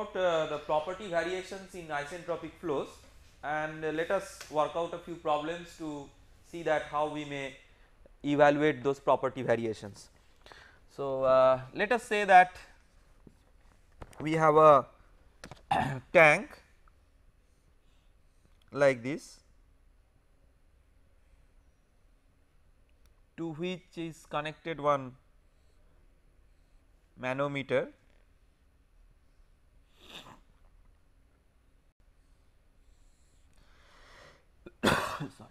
about uh, the property variations in isentropic flows and uh, let us work out a few problems to see that how we may evaluate those property variations. So, uh, let us say that we have a tank like this to which is connected one manometer sorry.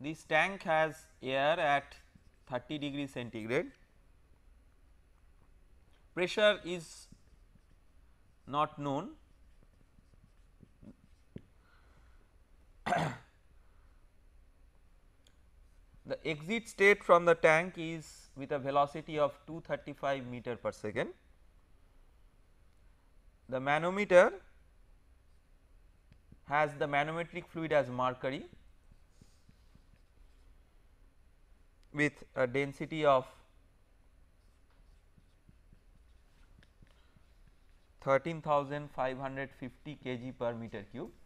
This tank has air at 30 degree centigrade, pressure is not known. the exit state from the tank is with a velocity of 235 meter per second. The manometer has the manometric fluid as mercury with a density of 13550 kg per meter cube.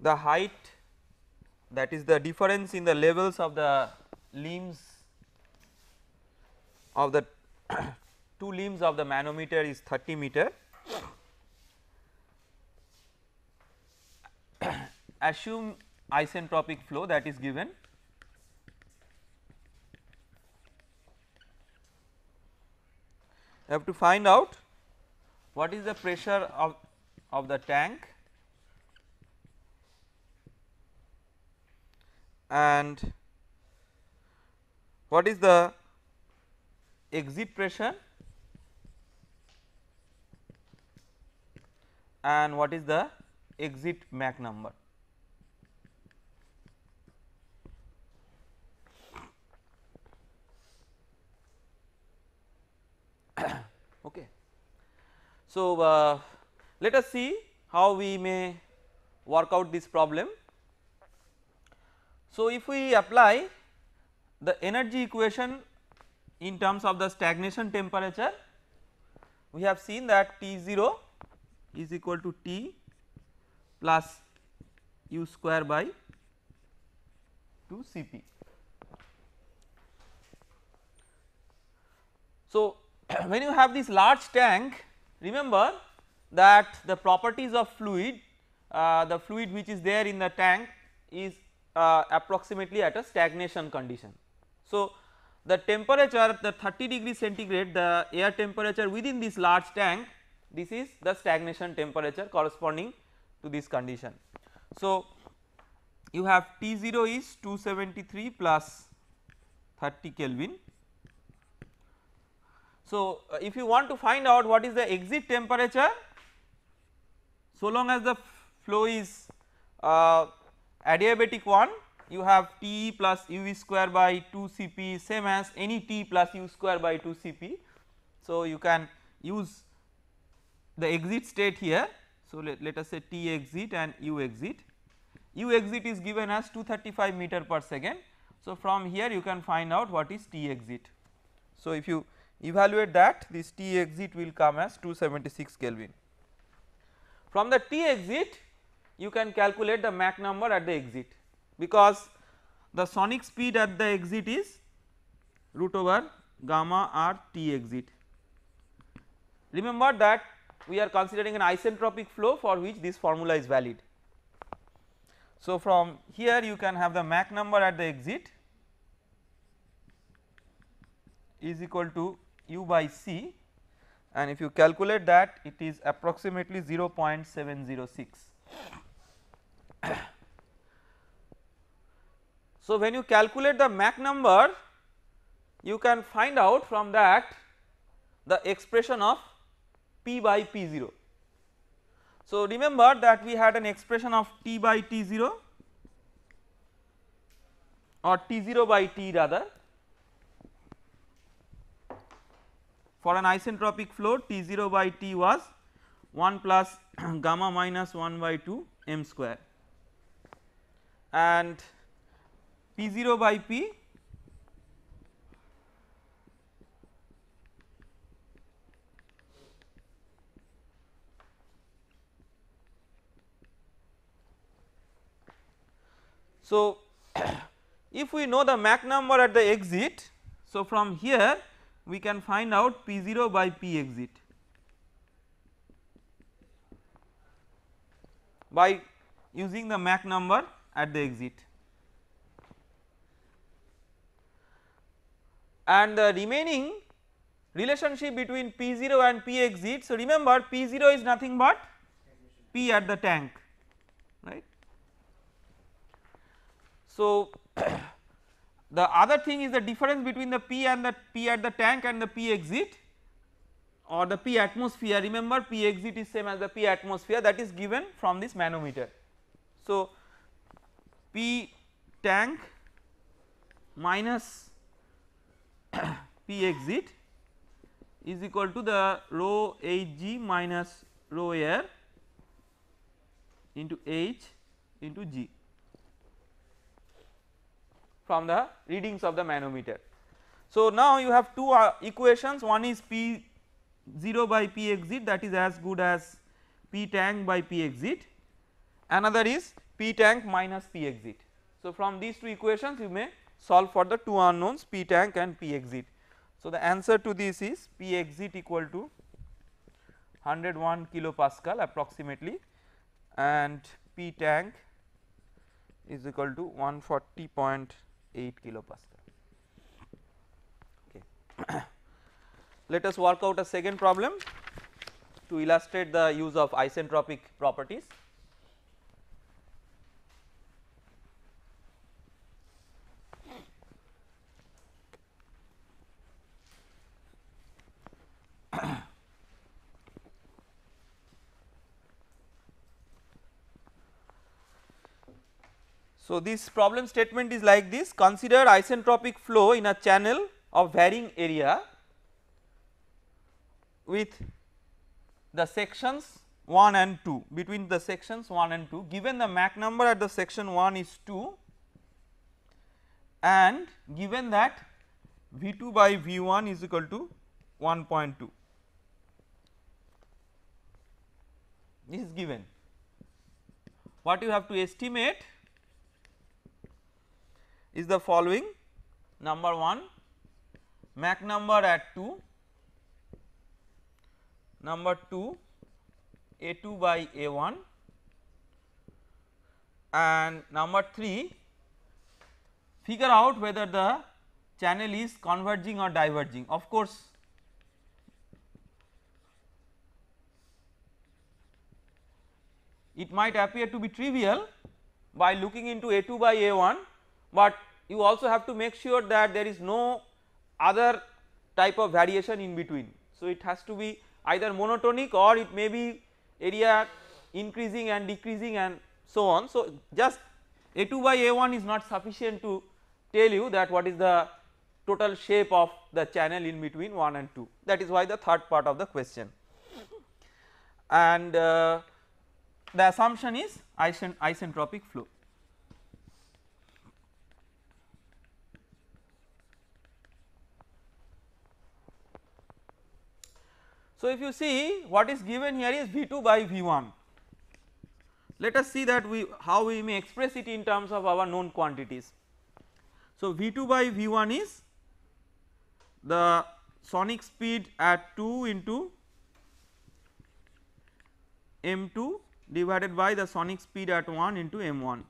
the height that is the difference in the levels of the limbs of the two limbs of the manometer is 30 meter. Assume isentropic flow that is given. You have to find out what is the pressure of, of the tank and what is the exit pressure and what is the exit Mach number. okay. So, uh, let us see how we may work out this problem. So, if we apply the energy equation in terms of the stagnation temperature we have seen that T0 is equal to T plus U square by 2 Cp. So, when you have this large tank remember that the properties of fluid uh, the fluid which is there in the tank is uh, approximately at a stagnation condition so, the temperature the 30 degree centigrade the air temperature within this large tank this is the stagnation temperature corresponding to this condition. So, you have T0 is 273 plus 30 Kelvin. So, uh, if you want to find out what is the exit temperature so long as the flow is uh, adiabatic one you have T plus u square by 2 Cp same as any T plus u square by 2 Cp. So, you can use the exit state here. So, let, let us say T exit and u exit, u exit is given as 235 meter per second. So, from here you can find out what is T exit. So, if you evaluate that this T exit will come as 276 Kelvin. From the T exit you can calculate the Mach number at the exit because the sonic speed at the exit is root over gamma r t exit. Remember that we are considering an isentropic flow for which this formula is valid. So, from here you can have the Mach number at the exit is equal to u by c and if you calculate that it is approximately 0.706. So, when you calculate the Mach number you can find out from that the expression of P by P0. So, remember that we had an expression of T by T0 or T0 by T rather for an isentropic flow T0 by T was 1 plus gamma minus 1 by 2 m square and P 0 by P So, if we know the Mach number at the exit, so from here we can find out P 0 by P exit by using the Mach number at the exit. and the remaining relationship between P0 and P exit. So, remember P0 is nothing but P at the tank right. So, the other thing is the difference between the P and the P at the tank and the P exit or the P atmosphere remember P exit is same as the P atmosphere that is given from this manometer. So, P tank minus P exit is equal to the rho H G minus rho air into H into G from the readings of the manometer. So, now you have two uh, equations one is P 0 by P exit that is as good as P tank by P exit another is P tank minus P exit. So, from these two equations you may solve for the two unknowns P tank and P exit. So, the answer to this is P exit equal to 101 kilo Pascal approximately and P tank is equal to 140.8 kilo Pascal. Okay. Let us work out a second problem to illustrate the use of isentropic properties. So, this problem statement is like this consider isentropic flow in a channel of varying area with the sections 1 and 2 between the sections 1 and 2 given the Mach number at the section 1 is 2 and given that V2 by V1 is equal to 1.2 this is given. What you have to estimate is the following number 1 Mach number at 2, number 2 A 2 by A 1 and number 3 figure out whether the channel is converging or diverging. Of course, it might appear to be trivial by looking into A 2 by A 1, but you also have to make sure that there is no other type of variation in between. So, it has to be either monotonic or it may be area increasing and decreasing and so on. So, just A2 by A1 is not sufficient to tell you that what is the total shape of the channel in between 1 and 2 that is why the third part of the question. And uh, the assumption is isentropic flow. So, if you see what is given here is V2 by V1. Let us see that we how we may express it in terms of our known quantities. So, V2 by V1 is the sonic speed at 2 into m2 divided by the sonic speed at 1 into m1.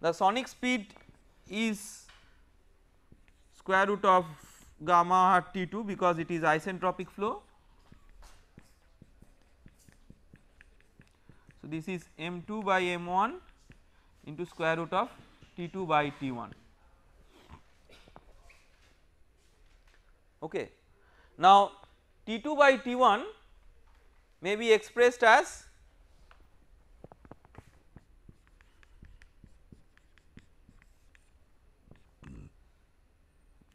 The sonic speed is square root of gamma r T 2 because it is isentropic flow. So, this is m 2 by m 1 into square root of T 2 by T 1. Okay. Now, T 2 by T 1 may be expressed as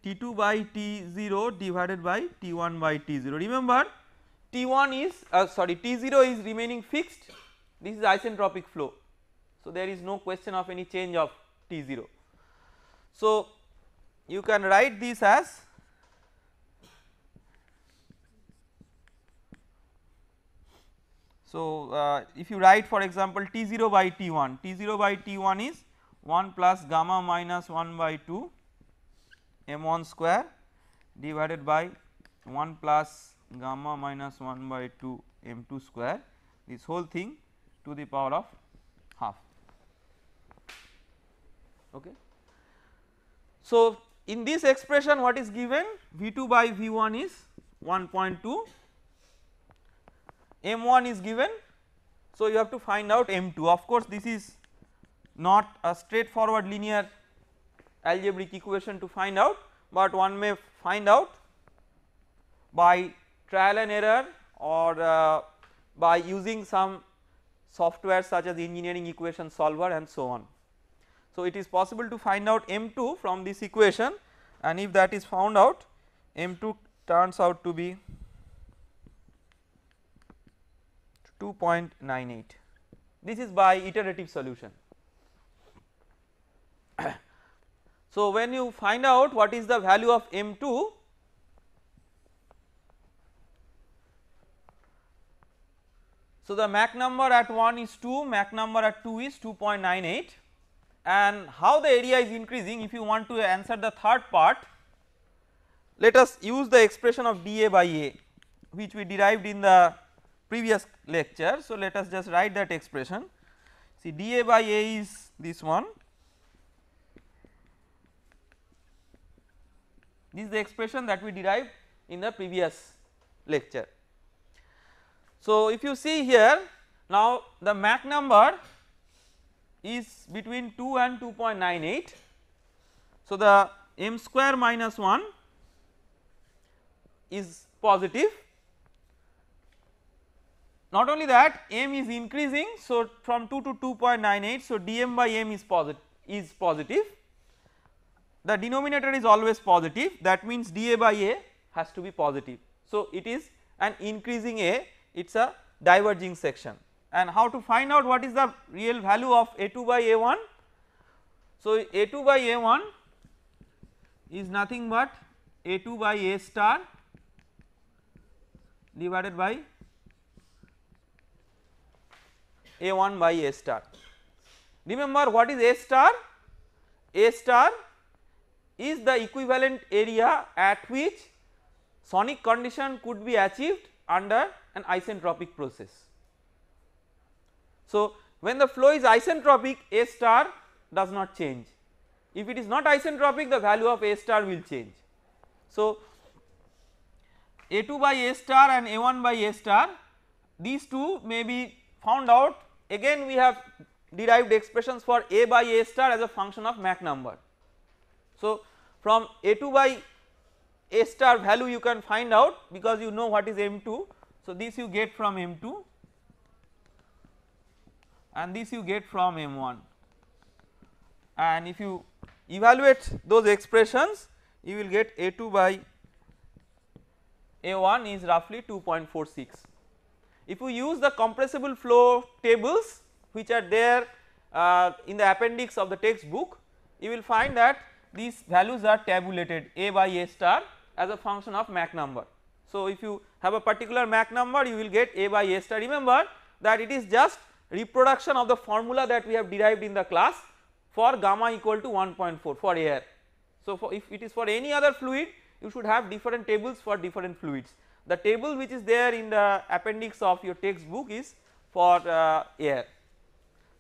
T2 by T0 divided by T1 by T0. Remember T1 is uh, sorry T0 is remaining fixed this is isentropic flow. So, there is no question of any change of T0. So, you can write this as So, uh, if you write for example T0 by T1, T0 by T1 is 1 plus gamma minus 1 by 2 m 1 square divided by 1 plus gamma minus 1 by 2 m 2 square this whole thing to the power of half. Okay. So, in this expression what is given V 2 by V 1 is 1.2 m 1 is given. So, you have to find out m 2 of course, this is not a straightforward linear algebraic equation to find out but one may find out by trial and error or uh, by using some software such as engineering equation solver and so on. So, it is possible to find out m2 from this equation and if that is found out m2 turns out to be 2.98 this is by iterative solution So, when you find out what is the value of M 2 So, the Mach number at 1 is 2, Mach number at 2 is 2.98 and how the area is increasing if you want to answer the third part let us use the expression of dA by A which we derived in the previous lecture. So, let us just write that expression see dA by A is this one This is the expression that we derived in the previous lecture. So, if you see here now the Mach number is between 2 and 2.98. So, the m square minus 1 is positive. Not only that m is increasing so from 2 to 2.98 so dm by m is positive is positive the denominator is always positive that means dA by A has to be positive. So, it is an increasing A it is a diverging section and how to find out what is the real value of A2 by A1. So, A2 by A1 is nothing but A2 by A star divided by A1 by A star. Remember what is A star? A star is the equivalent area at which sonic condition could be achieved under an isentropic process. So, when the flow is isentropic A star does not change, if it is not isentropic the value of A star will change. So, A2 by A star and A1 by A star these two may be found out again we have derived expressions for A by A star as a function of Mach number. So, from A2 by A star value you can find out because you know what is M2. So, this you get from M2 and this you get from M1 and if you evaluate those expressions you will get A2 by A1 is roughly 2.46. If you use the compressible flow tables which are there uh, in the appendix of the textbook you will find that these values are tabulated A by A star as a function of Mach number. So, if you have a particular Mach number you will get A by A star remember that it is just reproduction of the formula that we have derived in the class for gamma equal to 1.4 for air. So, for if it is for any other fluid you should have different tables for different fluids. The table which is there in the appendix of your textbook is for uh, air.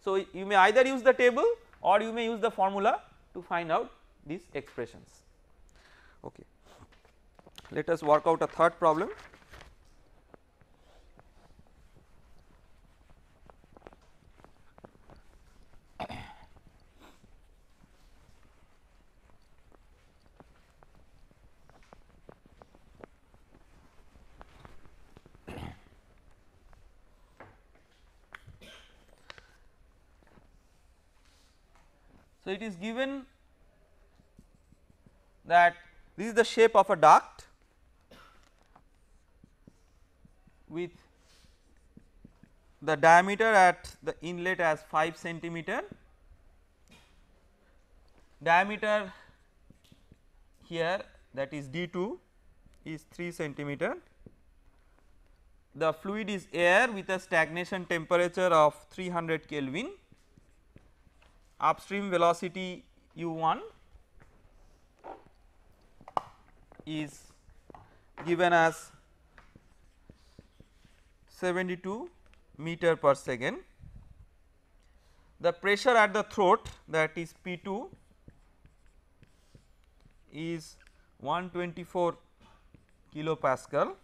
So, you may either use the table or you may use the formula to find out these expressions. Okay. Let us work out a third problem. So, it is given that this is the shape of a duct with the diameter at the inlet as 5 centimeter, diameter here that is D2 is 3 centimeter. The fluid is air with a stagnation temperature of 300 Kelvin, upstream velocity U1 is given as 72 meter per second. The pressure at the throat that is P2 is 124 kilo Pascal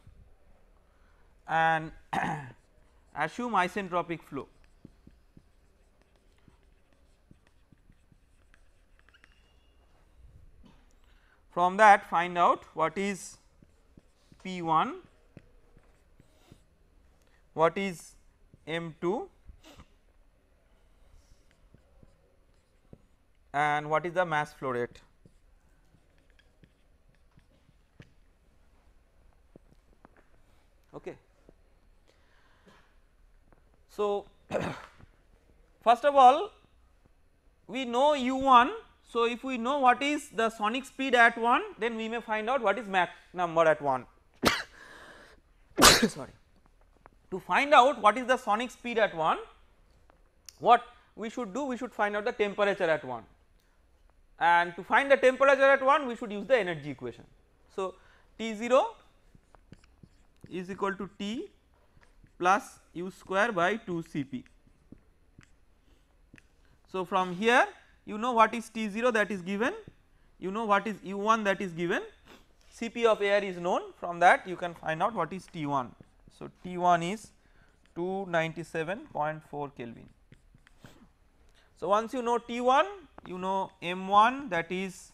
and assume isentropic flow. from that find out what is P1, what is M2 and what is the mass flow rate. Okay. So, first of all we know u 1 so, if we know what is the sonic speed at 1 then we may find out what is Mach number at 1 sorry. To find out what is the sonic speed at 1 what we should do we should find out the temperature at 1 and to find the temperature at 1 we should use the energy equation. So, T0 is equal to T plus u square by 2 Cp. So, from here you know what is T0 that is given, you know what is U1 that is given, Cp of air is known from that you can find out what is T1. So, T1 is 297.4 Kelvin. So, once you know T1 you know M1 that is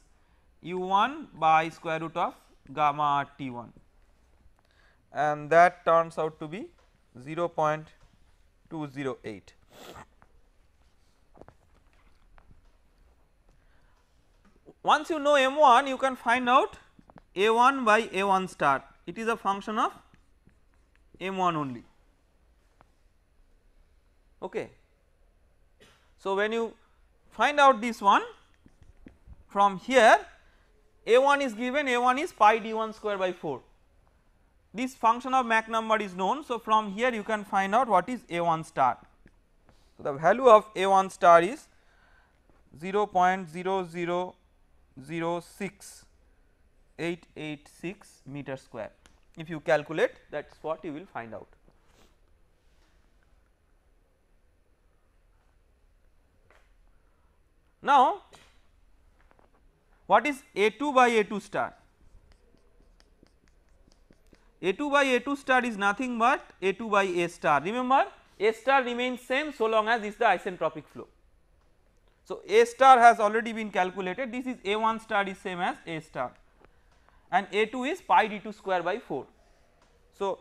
U1 by square root of gamma T1 and that turns out to be 0.208. Once you know m1 you can find out a1 by a1 star it is a function of m1 only okay. So when you find out this one from here a1 is given a1 is pi d1 square by 4 this function of Mach number is known so from here you can find out what is a1 star. So the value of a1 star is 0.00 Zero six eight eight six meter square. If you calculate that is what you will find out. Now, what is A2 by A2 star? A2 by A2 star is nothing but A2 by A star. Remember A star remains same so long as is the isentropic flow. So, A star has already been calculated this is A1 star is same as A star and A2 is pi d2 square by 4. So,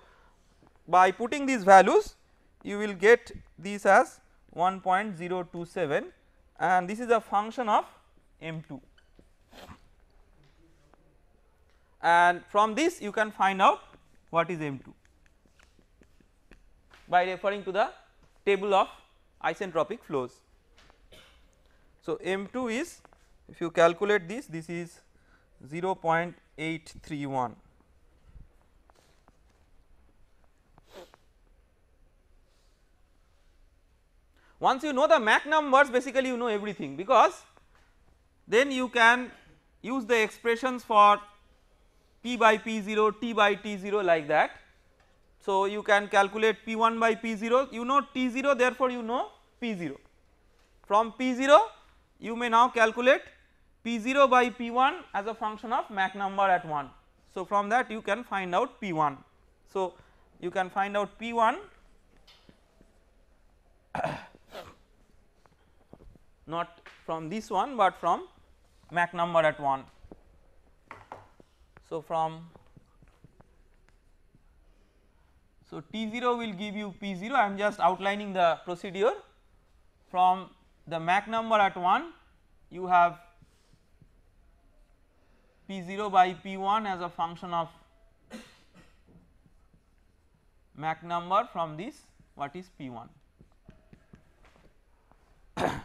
by putting these values you will get this as 1.027 and this is a function of M2 and from this you can find out what is M2 by referring to the table of isentropic flows. So, M 2 is if you calculate this this is 0 0.831. Once you know the Mach numbers basically you know everything because then you can use the expressions for P by P0, T by T0 like that. So, you can calculate P1 by P0 you know T0 therefore you know P0 from P0 you may now calculate P0 by P1 as a function of Mach number at 1. So, from that you can find out P1. So, you can find out P1 not from this one but from Mach number at 1. So, from so T0 will give you P0 I am just outlining the procedure from the Mach number at 1 you have P0 by P1 as a function of Mach number from this what is P1.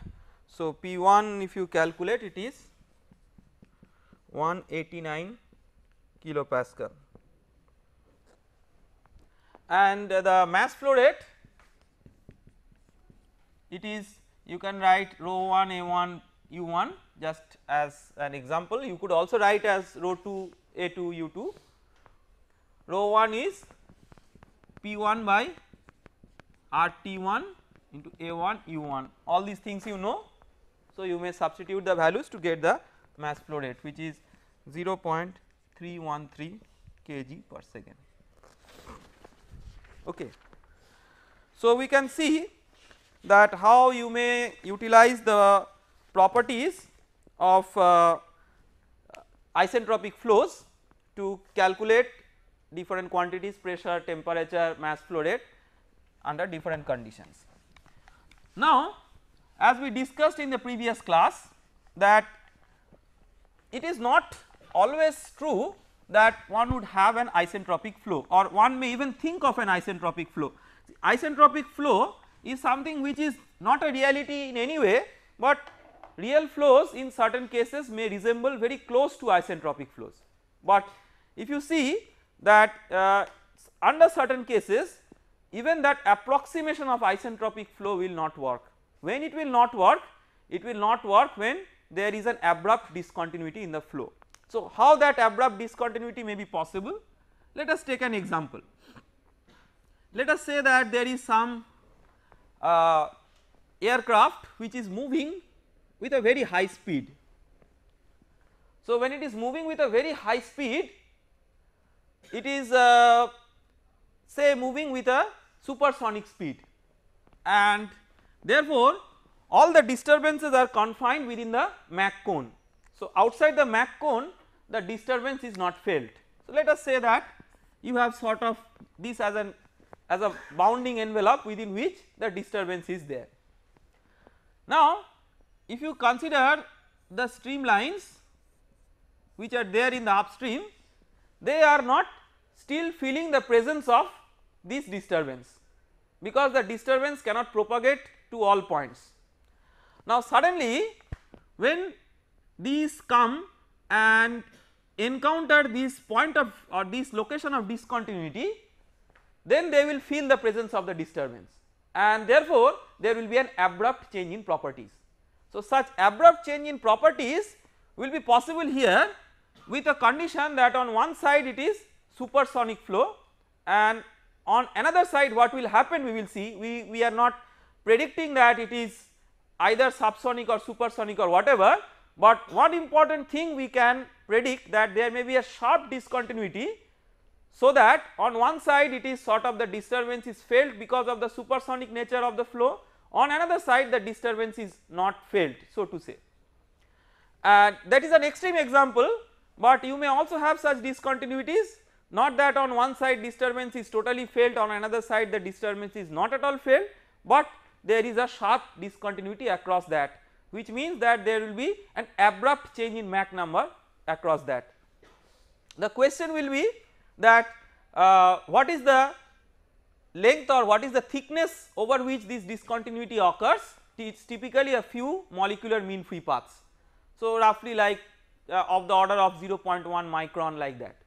so, P1 if you calculate it is 189 kilo Pascal and the mass flow rate it is you can write rho 1 a 1 u 1 just as an example you could also write as rho 2 a 2 u 2 rho 1 is p 1 by r t 1 into a 1 u 1 all these things you know. So, you may substitute the values to get the mass flow rate which is 0.313 kg per second. Okay. So, we can see that how you may utilize the properties of uh, isentropic flows to calculate different quantities pressure, temperature, mass flow rate under different conditions. Now as we discussed in the previous class that it is not always true that one would have an isentropic flow or one may even think of an isentropic flow. Isentropic flow is something which is not a reality in any way but real flows in certain cases may resemble very close to isentropic flows. But if you see that uh, under certain cases even that approximation of isentropic flow will not work. When it will not work, it will not work when there is an abrupt discontinuity in the flow. So, how that abrupt discontinuity may be possible? Let us take an example. Let us say that there is some uh, aircraft which is moving with a very high speed. So, when it is moving with a very high speed it is uh, say moving with a supersonic speed and therefore all the disturbances are confined within the Mach cone. So, outside the Mach cone the disturbance is not felt. So, let us say that you have sort of this as an as a bounding envelope within which the disturbance is there. Now if you consider the streamlines which are there in the upstream they are not still feeling the presence of this disturbance because the disturbance cannot propagate to all points. Now suddenly when these come and encounter this point of or this location of discontinuity then they will feel the presence of the disturbance and therefore there will be an abrupt change in properties. So, such abrupt change in properties will be possible here with a condition that on one side it is supersonic flow and on another side what will happen we will see we, we are not predicting that it is either subsonic or supersonic or whatever, but one important thing we can predict that there may be a sharp discontinuity so that on one side it is sort of the disturbance is felt because of the supersonic nature of the flow on another side the disturbance is not felt so to say. And that is an extreme example but you may also have such discontinuities not that on one side disturbance is totally felt on another side the disturbance is not at all felt but there is a sharp discontinuity across that which means that there will be an abrupt change in Mach number across that. The question will be that uh, what is the length or what is the thickness over which this discontinuity occurs it is typically a few molecular mean free paths. So, roughly like uh, of the order of 0.1 micron like that.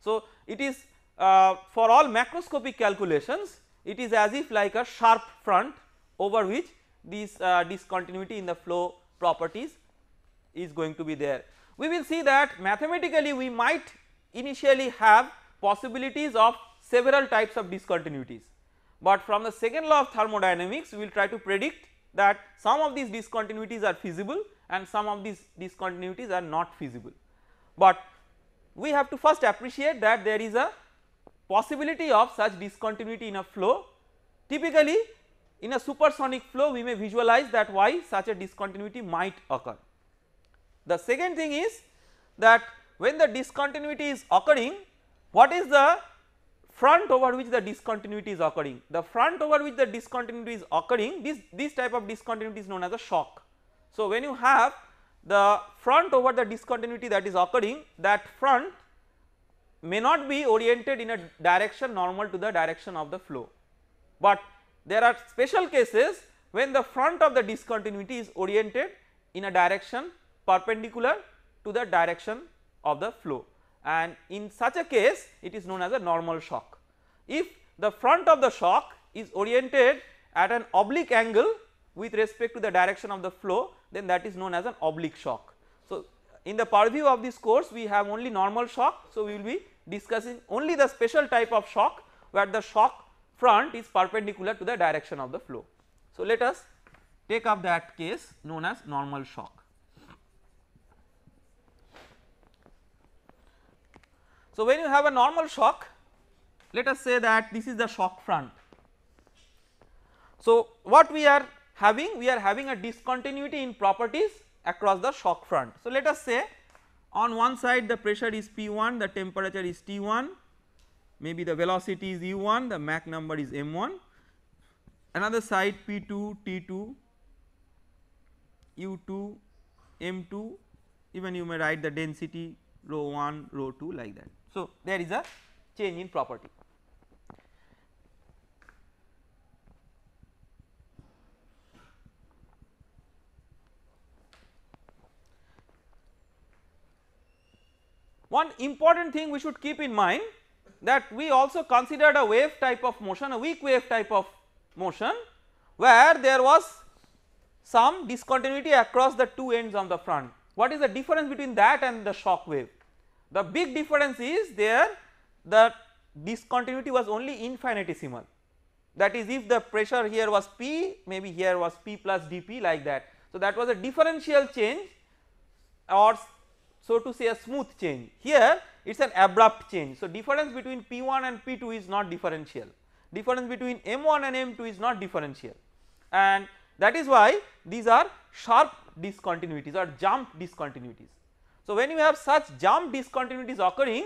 So, it is uh, for all macroscopic calculations it is as if like a sharp front over which this uh, discontinuity in the flow properties is going to be there. We will see that mathematically we might initially have possibilities of several types of discontinuities. But from the second law of thermodynamics we will try to predict that some of these discontinuities are feasible and some of these discontinuities are not feasible. But we have to first appreciate that there is a possibility of such discontinuity in a flow. Typically in a supersonic flow we may visualize that why such a discontinuity might occur. The second thing is that when the discontinuity is occurring what is the front over which the discontinuity is occurring? The front over which the discontinuity is occurring this, this type of discontinuity is known as a shock. So, when you have the front over the discontinuity that is occurring that front may not be oriented in a direction normal to the direction of the flow, but there are special cases when the front of the discontinuity is oriented in a direction perpendicular to the direction of the flow and in such a case it is known as a normal shock. If the front of the shock is oriented at an oblique angle with respect to the direction of the flow then that is known as an oblique shock. So, in the purview of this course we have only normal shock. So, we will be discussing only the special type of shock where the shock front is perpendicular to the direction of the flow. So, let us take up that case known as normal shock. So, when you have a normal shock let us say that this is the shock front. So, what we are having we are having a discontinuity in properties across the shock front. So, let us say on one side the pressure is P1 the temperature is T1 maybe the velocity is U1 the Mach number is M1 another side P2 T2 U2 M2 even you may write the density rho 1 rho 2 like that. So, there is a change in property. One important thing we should keep in mind that we also considered a wave type of motion, a weak wave type of motion where there was some discontinuity across the two ends on the front. What is the difference between that and the shock wave? The big difference is there the discontinuity was only infinitesimal that is if the pressure here was P maybe here was P plus dP like that. So, that was a differential change or so to say a smooth change here it is an abrupt change. So, difference between P1 and P2 is not differential difference between M1 and M2 is not differential and that is why these are sharp discontinuities or jump discontinuities. So, when you have such jump discontinuities occurring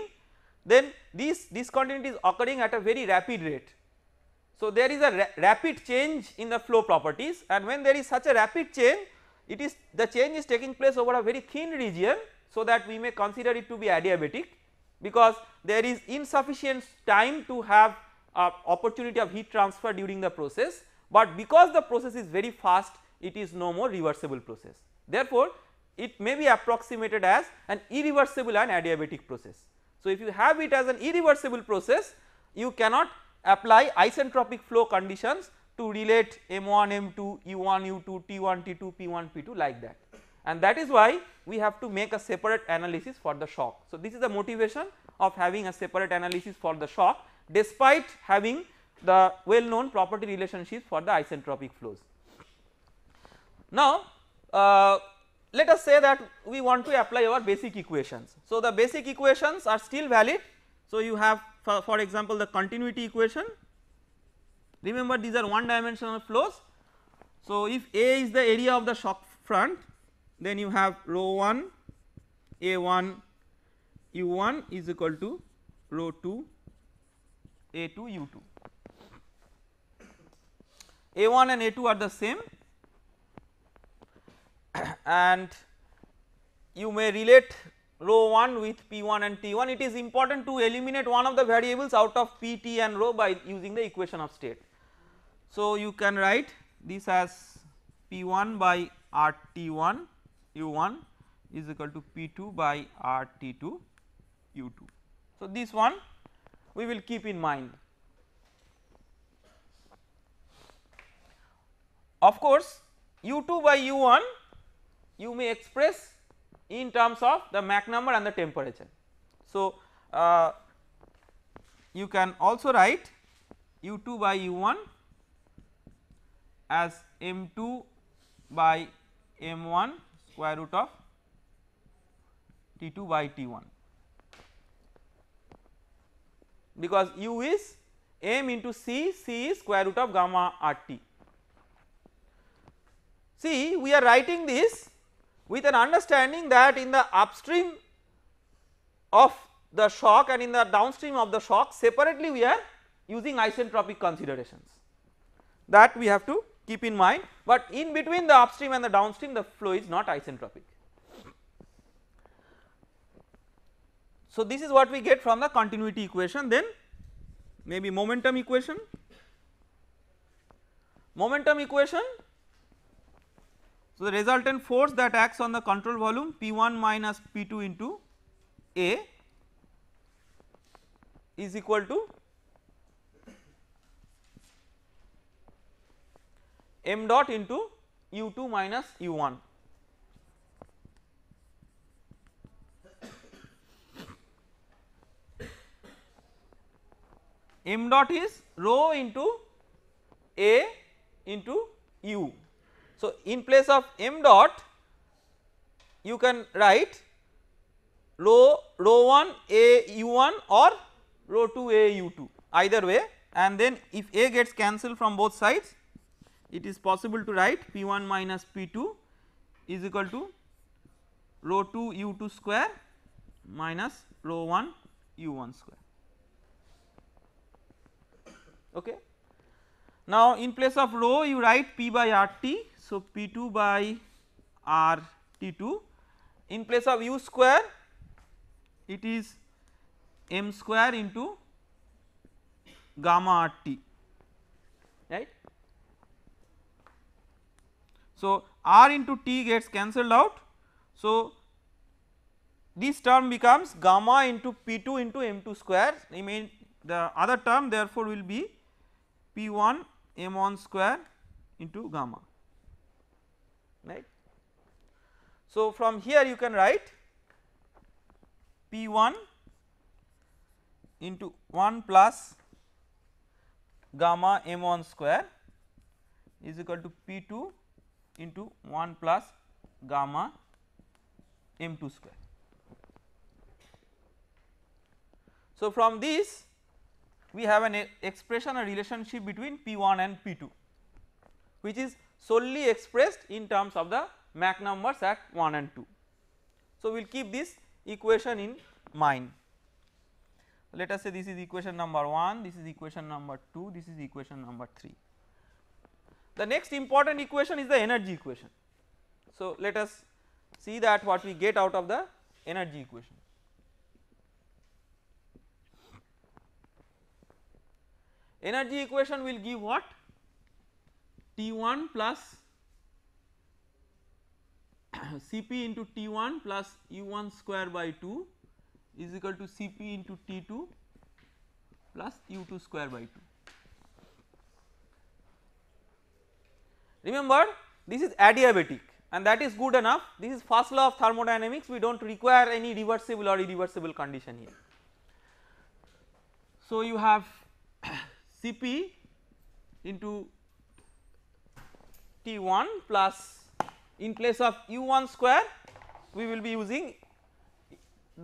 then these discontinuities occurring at a very rapid rate. So, there is a ra rapid change in the flow properties and when there is such a rapid change it is the change is taking place over a very thin region so that we may consider it to be adiabatic because there is insufficient time to have uh, opportunity of heat transfer during the process, but because the process is very fast it is no more reversible process. Therefore, it may be approximated as an irreversible and adiabatic process. So, if you have it as an irreversible process you cannot apply isentropic flow conditions to relate M1, M2, E1, U2, T1, T2, P1, P2 like that and that is why we have to make a separate analysis for the shock. So, this is the motivation of having a separate analysis for the shock despite having the well known property relationships for the isentropic flows. Now, uh, let us say that we want to apply our basic equations. So, the basic equations are still valid. So, you have for, for example, the continuity equation remember these are one dimensional flows. So, if A is the area of the shock front then you have rho 1 A 1 U 1 is equal to rho 2 A 2 U 2. A 1 and A 2 are the same and you may relate rho 1 with p 1 and t 1 it is important to eliminate one of the variables out of p t and rho by using the equation of state. So, you can write this as p 1 by r t 1 u 1 is equal to p 2 by r t 2 u 2. So, this one we will keep in mind. Of course, u 2 by u 1 you may express in terms of the Mach number and the temperature. So, uh, you can also write u2 by u1 as m2 by m1 square root of t2 by t1 because u is m into c, c is square root of gamma rt. See we are writing this with an understanding that in the upstream of the shock and in the downstream of the shock separately we are using isentropic considerations that we have to keep in mind but in between the upstream and the downstream the flow is not isentropic. So this is what we get from the continuity equation then maybe momentum equation. Momentum equation so, the resultant force that acts on the control volume P1 minus P2 into A is equal to m dot into u2 minus u1. m dot is rho into a into u so, in place of m dot you can write rho 1 a u 1 or rho 2 a u 2 either way and then if a gets cancelled from both sides it is possible to write p 1 minus p 2 is equal to rho 2 u 2 square minus rho 1 u 1 square. Okay. Now, in place of rho, you write p by r t so, P 2 by R T 2 in place of u square it is m square into gamma r t right. So, r into t gets cancelled out. So, this term becomes gamma into p 2 into m 2 square mean, the other term therefore will be p 1 m 1 square into gamma right. So, from here you can write P1 into 1 plus gamma m1 square is equal to P2 into 1 plus gamma m2 square. So, from this we have an expression a relationship between P1 and P2 which is solely expressed in terms of the Mach numbers at 1 and 2. So, we will keep this equation in mind. Let us say this is equation number 1, this is equation number 2, this is equation number 3. The next important equation is the energy equation. So, let us see that what we get out of the energy equation. Energy equation will give what? T 1 plus Cp into T 1 plus U 1 square by 2 is equal to Cp into T 2 plus U 2 square by 2. Remember this is adiabatic and that is good enough this is first law of thermodynamics we do not require any reversible or irreversible condition here. So, you have Cp into T1 plus in place of u1 square we will be using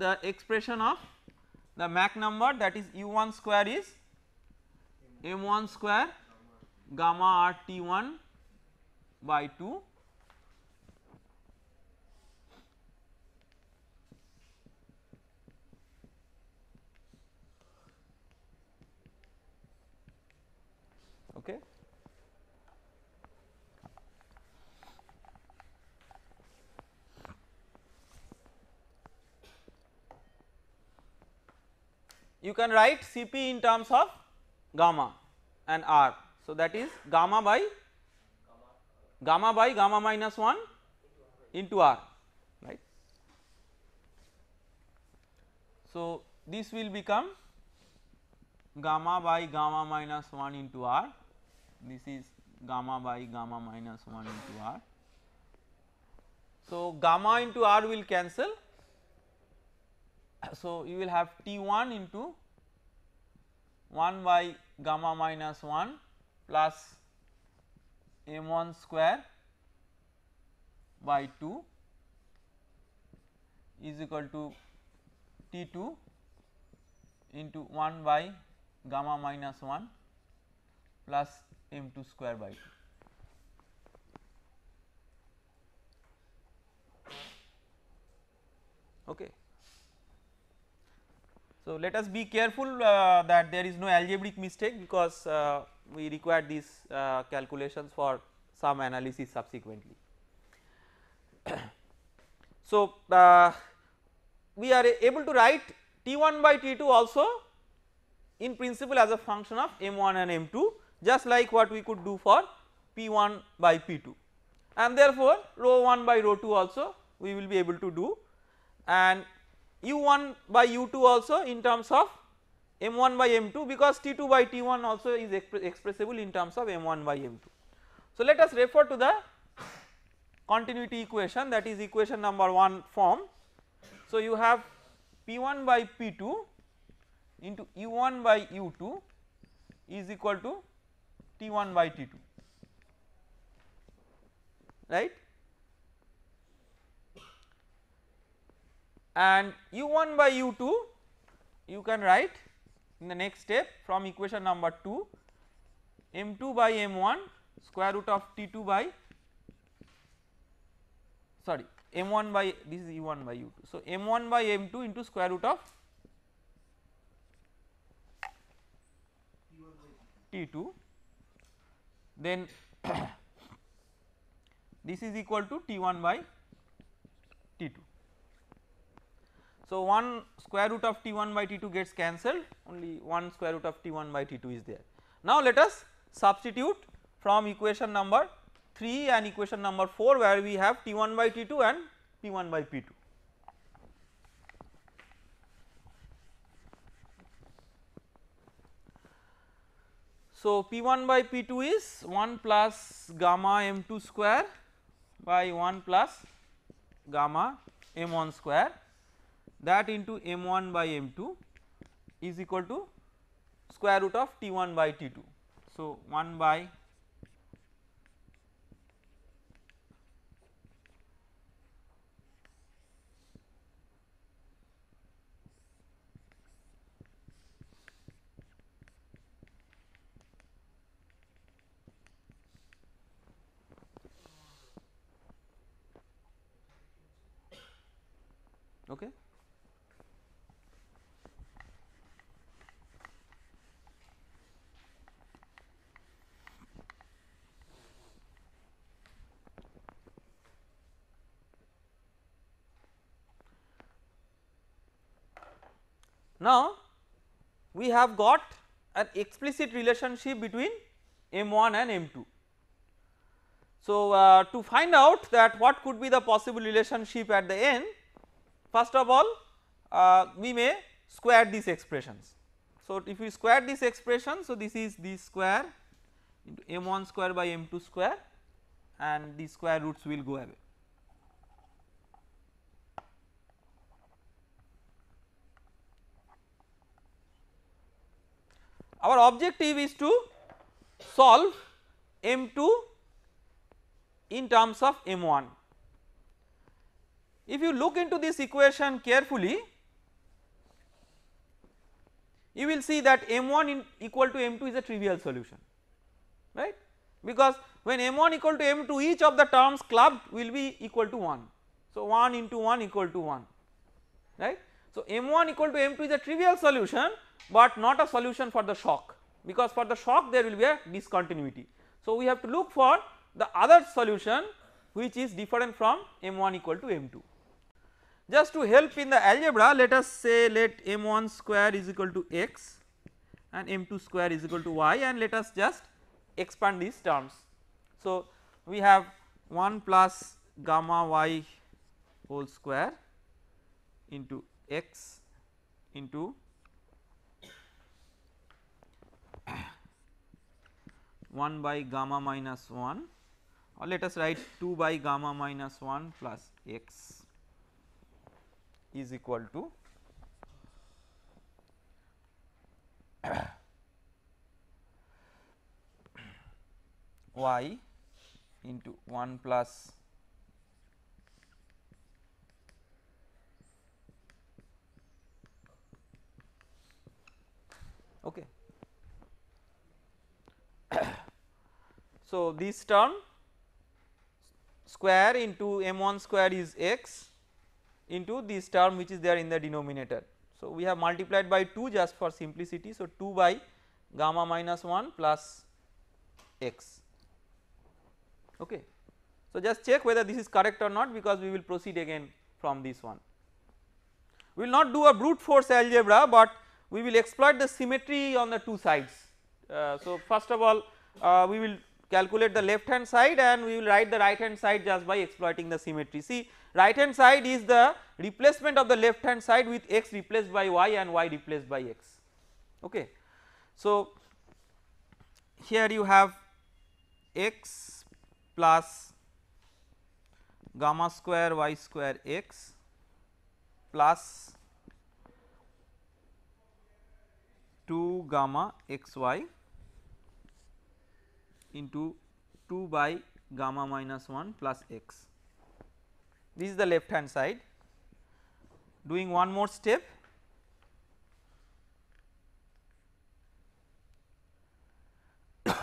the expression of the Mach number that is u1 square is m1 square gamma r t1 by 2 you can write Cp in terms of gamma and R. So, that is gamma by gamma by gamma minus 1 into R right. So, this will become gamma by gamma minus 1 into R this is gamma by gamma minus 1 into R. So, gamma into R will cancel so, you will have T 1 into 1 by gamma minus 1 plus m 1 square by 2 is equal to T 2 into 1 by gamma minus 1 plus m 2 square by 2. Okay. So, let us be careful uh, that there is no algebraic mistake because uh, we require these uh, calculations for some analysis subsequently. so, we are able to write T1 by T2 also in principle as a function of M1 and M2 just like what we could do for P1 by P2 and therefore, rho 1 by rho 2 also we will be able to do and u1 by u2 also in terms of m1 by m2 because t2 by t1 also is expre expressible in terms of m1 by m2. So, let us refer to the continuity equation that is equation number 1 form. So, you have p1 by p2 into u1 by u2 is equal to t1 by t2 right and u1 by u2 you can write in the next step from equation number 2 m2 by m1 square root of t2 by sorry m1 by this is u1 by u2. So, m1 by m2 into square root of t2 then this is equal to t1 by So, 1 square root of T1 by T2 gets cancelled only 1 square root of T1 by T2 is there. Now, let us substitute from equation number 3 and equation number 4 where we have T1 by T2 and P1 by P2. So, P1 by P2 is 1 plus gamma m2 square by 1 plus gamma m1 square that into m 1 by m 2 is equal to square root of t 1 by t 2. So, 1 by okay Now, we have got an explicit relationship between M1 and M2. So, uh, to find out that what could be the possible relationship at the end, first of all uh, we may square these expressions. So, if we square this expression, so this is this square into m1 square by m2 square and the square roots will go away. Our objective is to solve M2 in terms of M1. If you look into this equation carefully, you will see that M1 equal to M2 is a trivial solution, right? Because when M1 equal to M2 each of the terms clubbed will be equal to 1. So, 1 into 1 equal to 1, right. So, M1 equal to M2 is a trivial solution, but not a solution for the shock because for the shock there will be a discontinuity. So, we have to look for the other solution which is different from M1 equal to M2. Just to help in the algebra let us say let M1 square is equal to x and M2 square is equal to y and let us just expand these terms. So, we have 1 plus gamma y whole square into x into 1 by gamma minus 1 or let us write 2 by gamma minus 1 plus x is equal to y into 1 plus Okay. so, this term square into m 1 square is x into this term which is there in the denominator. So, we have multiplied by 2 just for simplicity. So, 2 by gamma minus 1 plus x. Okay. So, just check whether this is correct or not because we will proceed again from this one. We will not do a brute force algebra, but we will exploit the symmetry on the two sides. Uh, so first of all uh, we will calculate the left hand side and we will write the right hand side just by exploiting the symmetry. See right hand side is the replacement of the left hand side with x replaced by y and y replaced by x okay. So here you have x plus gamma square y square x plus 2 gamma x y into 2 by gamma minus 1 plus x. This is the left hand side. Doing one more step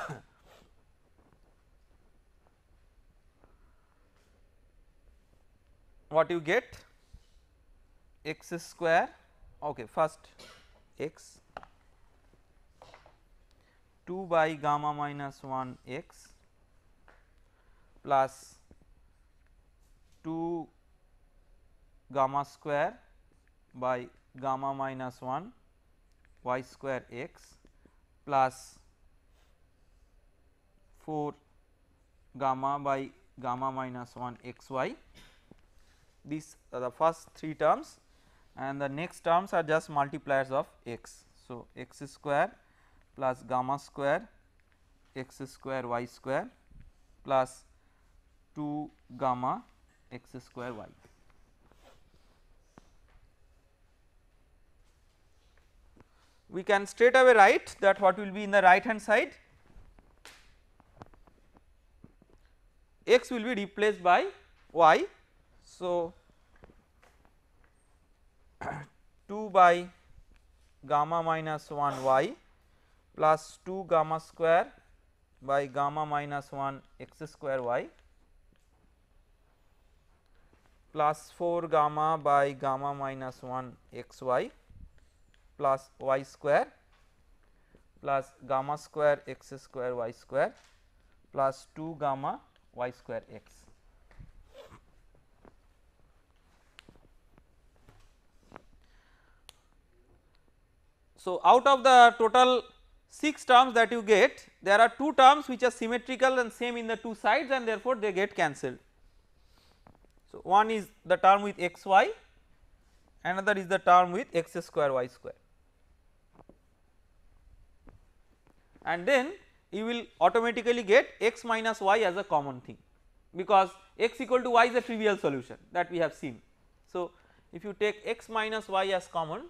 what you get x square okay first x 2 by gamma minus 1 x plus 2 gamma square by gamma minus 1 y square x plus 4 gamma by gamma minus 1 x y. These are the first three terms and the next terms are just multipliers of x. So, x square plus gamma square x square y square plus 2 gamma x square y. We can straight away write that what will be in the right hand side x will be replaced by y. So, 2 by gamma minus 1 y plus 2 gamma square by gamma minus 1 x square y plus 4 gamma by gamma minus 1 x y plus y square plus gamma square x square y square plus 2 gamma y square x. So, out of the total 6 terms that you get there are 2 terms which are symmetrical and same in the 2 sides and therefore they get cancelled. So, one is the term with x y another is the term with x square y square and then you will automatically get x minus y as a common thing because x equal to y is a trivial solution that we have seen. So, if you take x minus y as common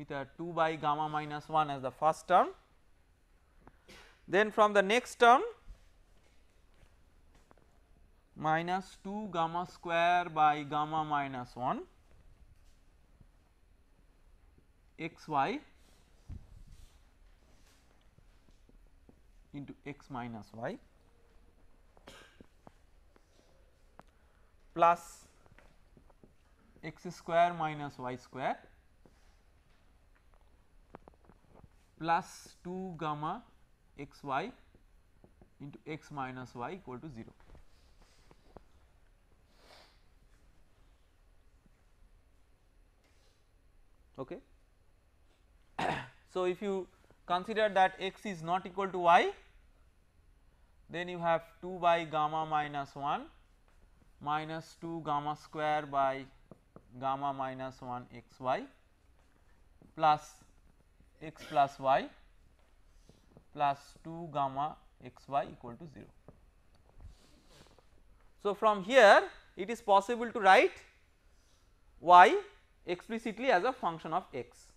with a 2 by gamma minus 1 as the first term. Then from the next term minus 2 gamma square by gamma minus 1 x y into x minus y plus x square minus y square plus 2 gamma x y into x minus y equal to 0. Okay. so, if you consider that x is not equal to y then you have 2 by gamma minus 1 minus 2 gamma square by gamma minus 1 x y plus x plus y plus 2 gamma x y equal to 0. So, from here it is possible to write y explicitly as a function of x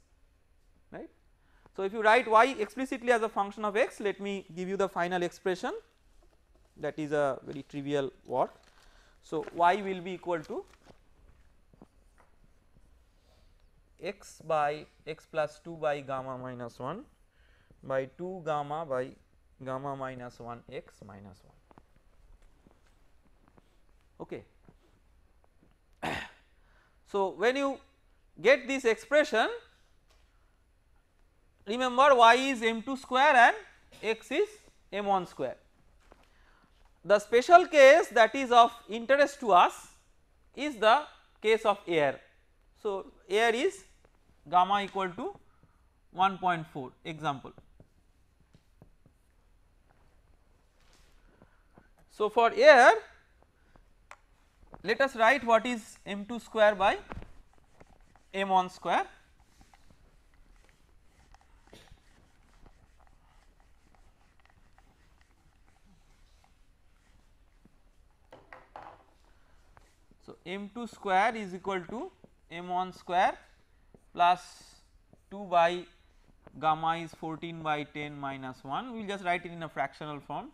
right. So, if you write y explicitly as a function of x let me give you the final expression that is a very trivial work. So, y will be equal to x by x plus 2 by gamma minus 1 by 2 gamma by gamma minus 1 x minus 1. Okay. so, when you get this expression remember y is m2 square and x is m1 square. The special case that is of interest to us is the case of air. So, air is gamma equal to 1.4 example. So, for air let us write what is m2 square by m1 square So, m2 square is equal to m1 square plus 2 by gamma is 14 by 10 minus 1 we will just write it in a fractional form.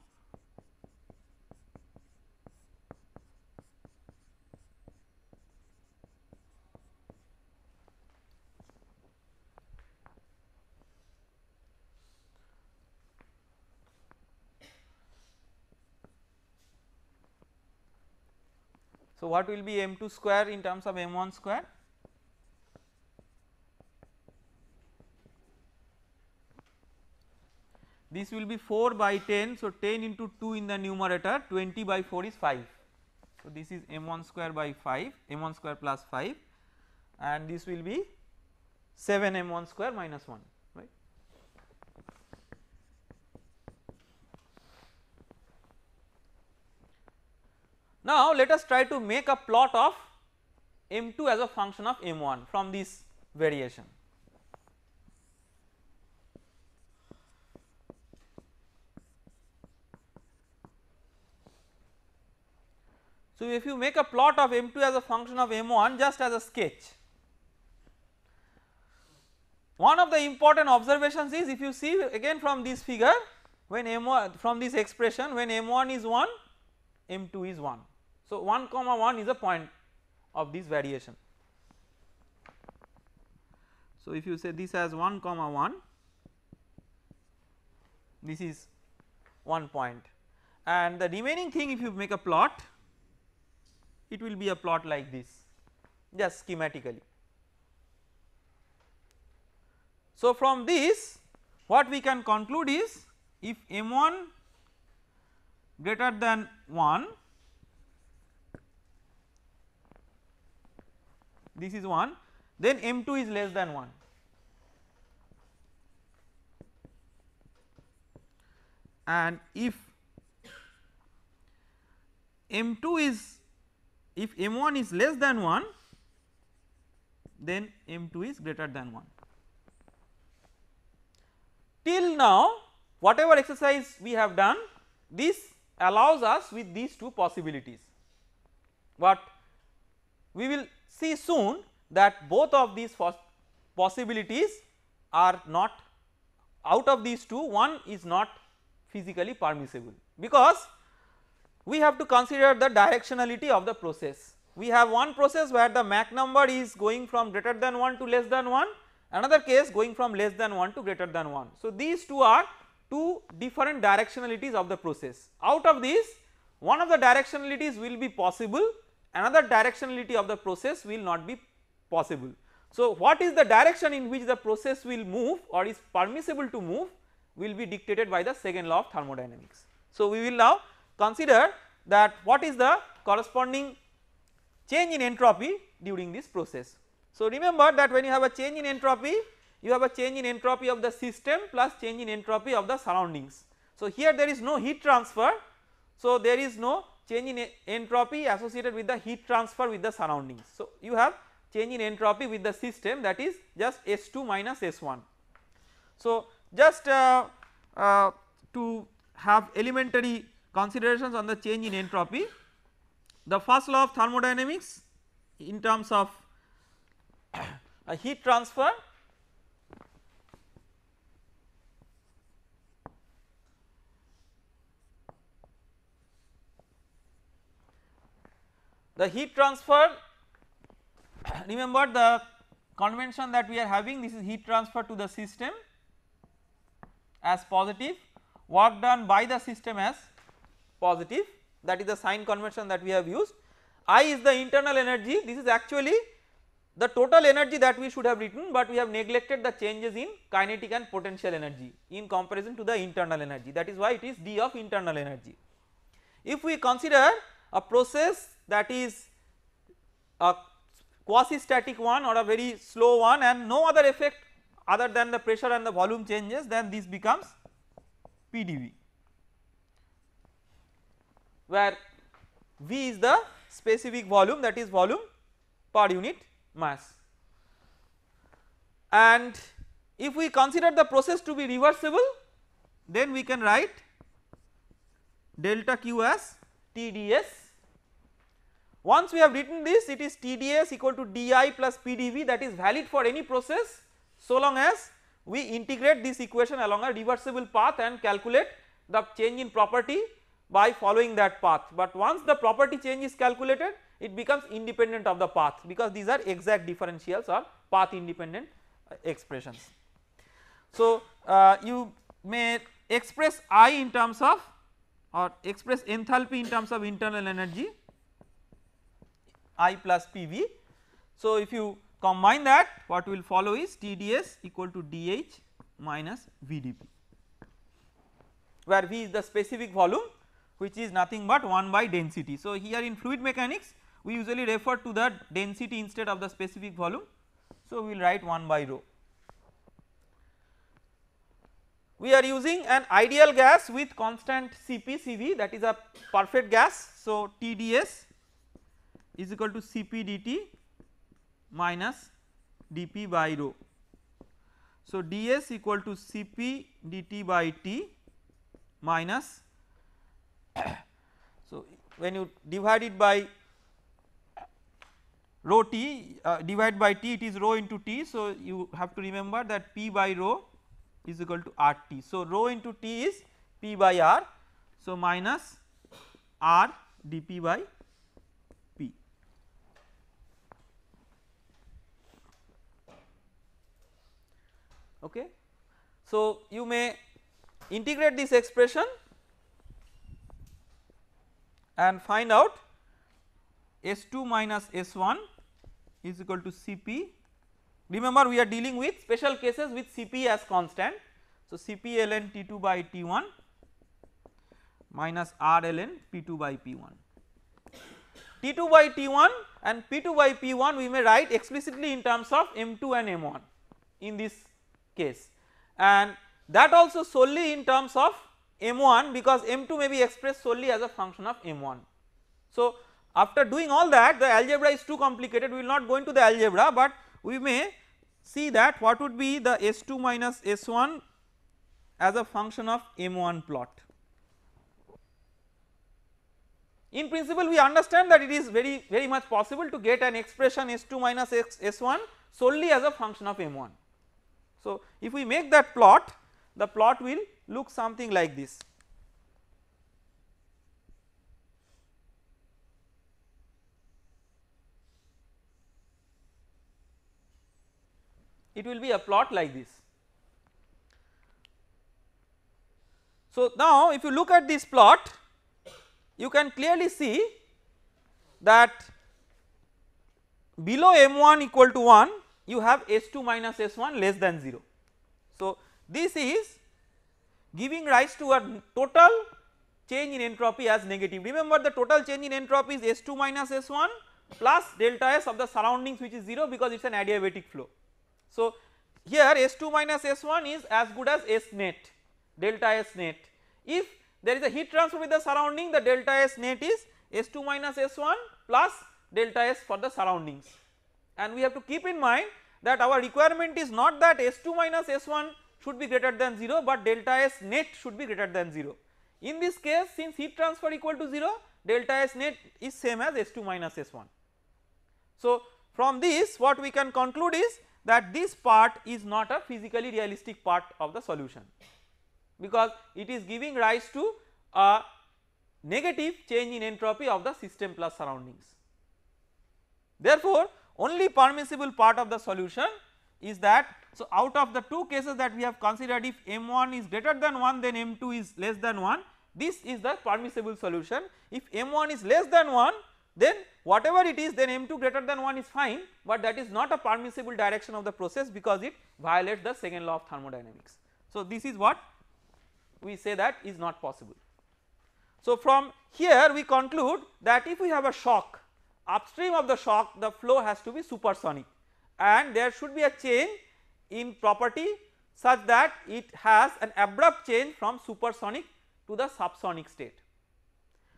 So, what will be m 2 square in terms of m 1 square this will be 4 by 10. So, 10 into 2 in the numerator 20 by 4 is 5. So, this is m 1 square by 5 m 1 square plus 5 and this will be 7 m 1 square minus 1 right. Now, let us try to make a plot of m 2 as a function of m 1 from this variation. So, if you make a plot of m2 as a function of m1 just as a sketch, one of the important observations is if you see again from this figure when m1 from this expression when m1 is 1 m2 is 1. So, 1 comma 1 is a point of this variation. So, if you say this as 1 comma 1 this is 1 point and the remaining thing if you make a plot it will be a plot like this just schematically. So, from this what we can conclude is if m1 greater than 1 this is 1 then m2 is less than 1 and if m2 is if m1 is less than 1 then m2 is greater than 1. Till now whatever exercise we have done this allows us with these two possibilities but we will see soon that both of these possibilities are not out of these two one is not physically permissible because we have to consider the directionality of the process. We have one process where the Mach number is going from greater than 1 to less than 1, another case going from less than 1 to greater than 1. So, these two are two different directionalities of the process. Out of these one of the directionalities will be possible another directionality of the process will not be possible. So, what is the direction in which the process will move or is permissible to move will be dictated by the second law of thermodynamics. So, we will now consider that what is the corresponding change in entropy during this process. So remember that when you have a change in entropy you have a change in entropy of the system plus change in entropy of the surroundings. So here there is no heat transfer so there is no change in entropy associated with the heat transfer with the surroundings. So you have change in entropy with the system that is just S2 minus S1. So just uh, uh, to have elementary considerations on the change in entropy. The first law of thermodynamics in terms of a heat transfer the heat transfer remember the convention that we are having this is heat transfer to the system as positive work done by the system as positive that is the sign convention that we have used. I is the internal energy this is actually the total energy that we should have written but we have neglected the changes in kinetic and potential energy in comparison to the internal energy that is why it is D of internal energy. If we consider a process that is a quasi static one or a very slow one and no other effect other than the pressure and the volume changes then this becomes PDV where V is the specific volume that is volume per unit mass. And if we consider the process to be reversible then we can write delta Q as TDS. Once we have written this it is TDS equal to DI plus PDV that is valid for any process so long as we integrate this equation along a reversible path and calculate the change in property by following that path but once the property change is calculated it becomes independent of the path because these are exact differentials or path independent uh, expressions. So, uh, you may express I in terms of or express enthalpy in terms of internal energy I plus PV. So, if you combine that what will follow is TDS equal to DH minus VDP where V is the specific volume which is nothing but 1 by density. So, here in fluid mechanics we usually refer to the density instead of the specific volume. So, we will write 1 by rho. We are using an ideal gas with constant Cp Cv that is a perfect gas. So, Tds is equal to Cp dt minus dp by rho. So, ds equal to Cp dt by T minus So, when you divide it by rho t uh, divide by t it is rho into t. So, you have to remember that p by rho is equal to r t. So, rho into t is p by r. So, minus r dp by p. Okay. So, you may integrate this expression and find out S2 minus S1 is equal to Cp. Remember we are dealing with special cases with Cp as constant. So, Cp ln T2 by T1 minus R ln P2 by P1. T2 by T1 and P2 by P1 we may write explicitly in terms of M2 and M1 in this case and that also solely in terms of m1 because m2 may be expressed solely as a function of m1. So after doing all that the algebra is too complicated we will not go into the algebra but we may see that what would be the s2 minus s1 as a function of m1 plot. In principle we understand that it is very very much possible to get an expression s2 minus s s1 solely as a function of m1. So if we make that plot the plot will looks something like this. It will be a plot like this. So, now if you look at this plot you can clearly see that below m1 equal to 1 you have s2 minus s1 less than 0. So, this is giving rise to a total change in entropy as negative. Remember the total change in entropy is S2 minus S1 plus delta S of the surroundings which is 0 because it is an adiabatic flow. So, here S2 minus S1 is as good as S net delta S net. If there is a heat transfer with the surrounding the delta S net is S2 minus S1 plus delta S for the surroundings and we have to keep in mind that our requirement is not that S2 minus S1 should be greater than 0 but delta S net should be greater than 0. In this case since heat transfer equal to 0 delta S net is same as S2 minus S1. So from this what we can conclude is that this part is not a physically realistic part of the solution because it is giving rise to a negative change in entropy of the system plus surroundings. Therefore only permissible part of the solution is that so, out of the two cases that we have considered if m1 is greater than 1 then m2 is less than 1 this is the permissible solution if m1 is less than 1 then whatever it is then m2 greater than 1 is fine but that is not a permissible direction of the process because it violates the second law of thermodynamics. So, this is what we say that is not possible. So, from here we conclude that if we have a shock upstream of the shock the flow has to be supersonic and there should be a change in property such that it has an abrupt change from supersonic to the subsonic state.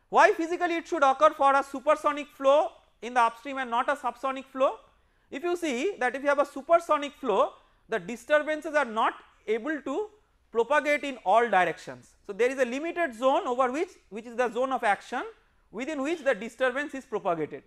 Why physically it should occur for a supersonic flow in the upstream and not a subsonic flow? If you see that if you have a supersonic flow the disturbances are not able to propagate in all directions. So, there is a limited zone over which which is the zone of action within which the disturbance is propagated.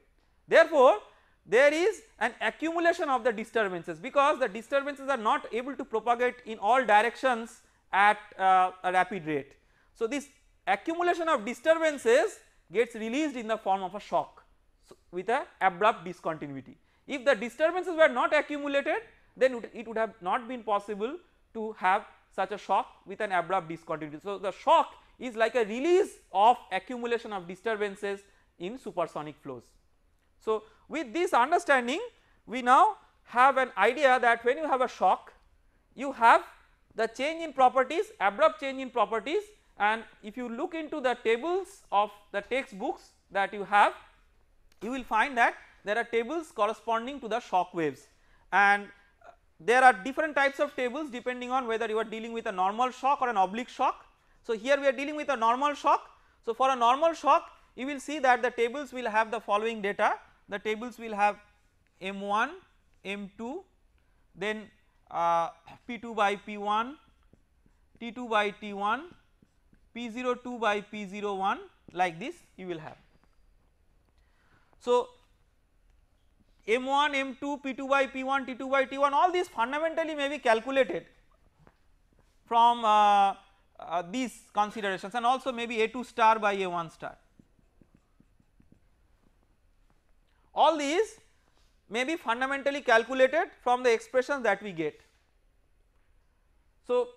Therefore, there is an accumulation of the disturbances because the disturbances are not able to propagate in all directions at uh, a rapid rate. So, this accumulation of disturbances gets released in the form of a shock so with a abrupt discontinuity. If the disturbances were not accumulated then it would have not been possible to have such a shock with an abrupt discontinuity. So, the shock is like a release of accumulation of disturbances in supersonic flows. So, with this understanding we now have an idea that when you have a shock you have the change in properties abrupt change in properties and if you look into the tables of the textbooks that you have you will find that there are tables corresponding to the shock waves and there are different types of tables depending on whether you are dealing with a normal shock or an oblique shock. So here we are dealing with a normal shock. So for a normal shock you will see that the tables will have the following data the tables will have m1, m2, then uh, p2 by p1, t2 by t1, p02 by p01 like this you will have. So, m1, m2, p2 by p1, t2 by t1 all these fundamentally may be calculated from uh, uh, these considerations and also maybe a2 star by a1 star. All these may be fundamentally calculated from the expressions that we get. So,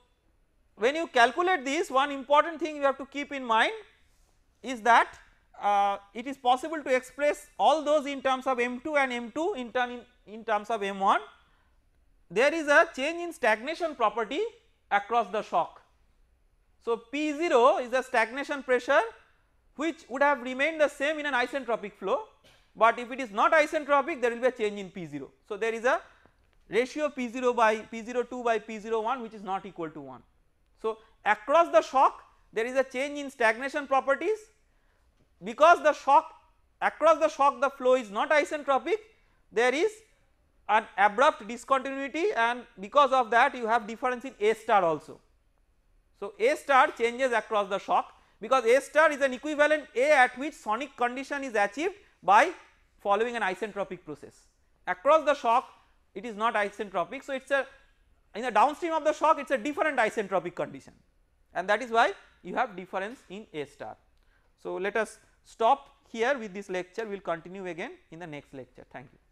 when you calculate these one important thing you have to keep in mind is that uh, it is possible to express all those in terms of m2 and m2 in, turn in, in terms of m1. There is a change in stagnation property across the shock. So, P0 is the stagnation pressure which would have remained the same in an isentropic flow but if it is not isentropic there will be a change in P0. So there is a ratio P0 by P02 by P01 which is not equal to 1. So across the shock there is a change in stagnation properties because the shock across the shock the flow is not isentropic there is an abrupt discontinuity and because of that you have difference in A star also. So A star changes across the shock because A star is an equivalent A at which sonic condition is achieved by following an isentropic process. Across the shock it is not isentropic so it is a in the downstream of the shock it is a different isentropic condition and that is why you have difference in A star. So, let us stop here with this lecture we will continue again in the next lecture thank you.